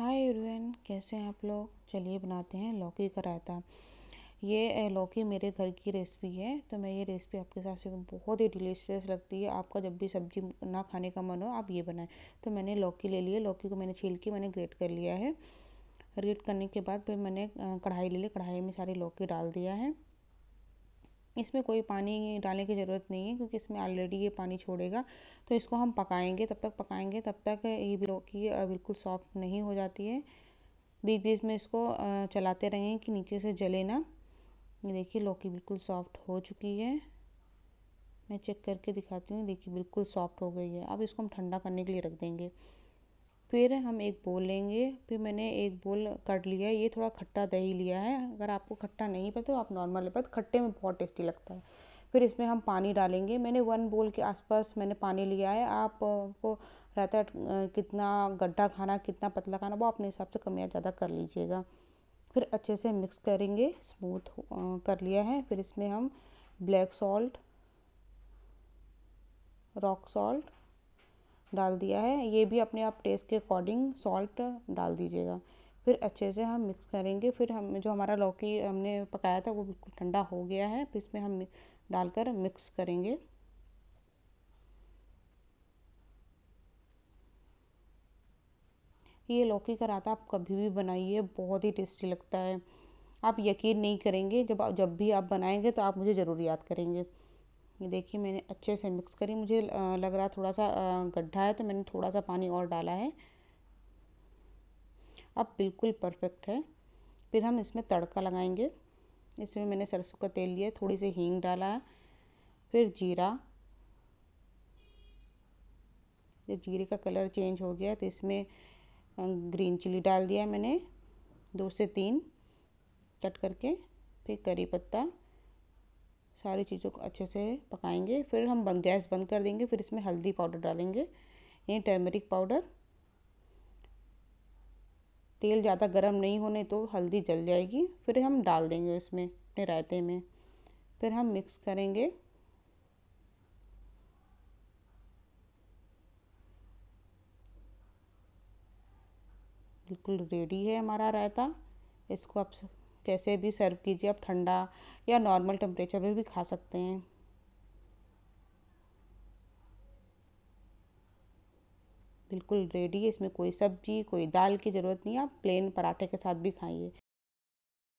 hi everyone कैसे हैं आप लोग चलिए बनाते हैं लौकी का रायता ये लौकी मेरे घर की रेसिपी है तो मैं ये रेसिपी आपके साथ से बहुत ही डिलीशियस लगती है आपका जब भी सब्जी ना खाने का मन हो आप ये बनाएं तो मैंने लौकी ले ली है लौकी को मैंने छील के मैंने ग्रेट कर लिया है ग्रेट करने के बाद फिर मैंने कढ़ाई ले ली कढ़ाई में सारी लौकी डाल दिया है इसमें कोई पानी डालने की ज़रूरत नहीं है क्योंकि इसमें ऑलरेडी ये पानी छोड़ेगा तो इसको हम पकाएंगे तब तक पकाएंगे तब तक ये लौकी बिल्कुल सॉफ्ट नहीं हो जाती है बीच बीच में इसको चलाते रहें कि नीचे से जले ना ये देखिए लौकी बिल्कुल सॉफ्ट हो चुकी है मैं चेक करके दिखाती हूँ देखिए बिल्कुल सॉफ्ट हो गई है अब इसको हम ठंडा करने के लिए रख देंगे फिर हम एक बोल लेंगे फिर मैंने एक बोल कर लिया ये थोड़ा खट्टा दही लिया है अगर आपको खट्टा नहीं पता तो आप नॉर्मल ले पाते खट्टे में बहुत टेस्टी लगता है फिर इसमें हम पानी डालेंगे मैंने वन बोल के आसपास मैंने पानी लिया है आपको रहता है कितना गड्ढा खाना कितना पतला खाना वो अपने हिसाब से कम या ज़्यादा कर लीजिएगा फिर अच्छे से मिक्स करेंगे स्मूथ कर लिया है फिर इसमें हम ब्लैक सॉल्ट रॉक सॉल्ट डाल दिया है ये भी अपने आप टेस्ट के अकॉर्डिंग सॉल्ट डाल दीजिएगा फिर अच्छे से हम मिक्स करेंगे फिर हम जो हमारा लौकी हमने पकाया था वो बिल्कुल ठंडा हो गया है फिर इसमें हम डालकर मिक्स करेंगे ये लौकी का राता आप कभी भी बनाइए बहुत ही टेस्टी लगता है आप यकीन नहीं करेंगे जब जब भी आप बनाएंगे तो आप मुझे ज़रूर याद करेंगे ये देखिए मैंने अच्छे से मिक्स करी मुझे लग रहा थोड़ा सा गड्ढा है तो मैंने थोड़ा सा पानी और डाला है अब बिल्कुल परफेक्ट है फिर हम इसमें तड़का लगाएंगे इसमें मैंने सरसों का तेल लिया थोड़ी सी हींग डाला है फिर जीरा जब जीरे का कलर चेंज हो गया तो इसमें ग्रीन चिली डाल दिया मैंने दो से तीन कट करके फिर करी पत्ता सारी चीज़ों को अच्छे से पकाएंगे फिर हम बंद गैस बंद कर देंगे फिर इसमें हल्दी पाउडर डालेंगे ये टर्मरिक पाउडर तेल ज़्यादा गर्म नहीं होने तो हल्दी जल जाएगी फिर हम डाल देंगे इसमें अपने रायते में फिर हम मिक्स करेंगे बिल्कुल रेडी है हमारा रायता इसको आप कैसे भी सर्व कीजिए आप ठंडा या नॉर्मल टेम्परेचर में भी खा सकते हैं बिल्कुल रेडी है इसमें कोई सब्जी कोई दाल की ज़रूरत नहीं है आप प्लेन पराठे के साथ भी खाइए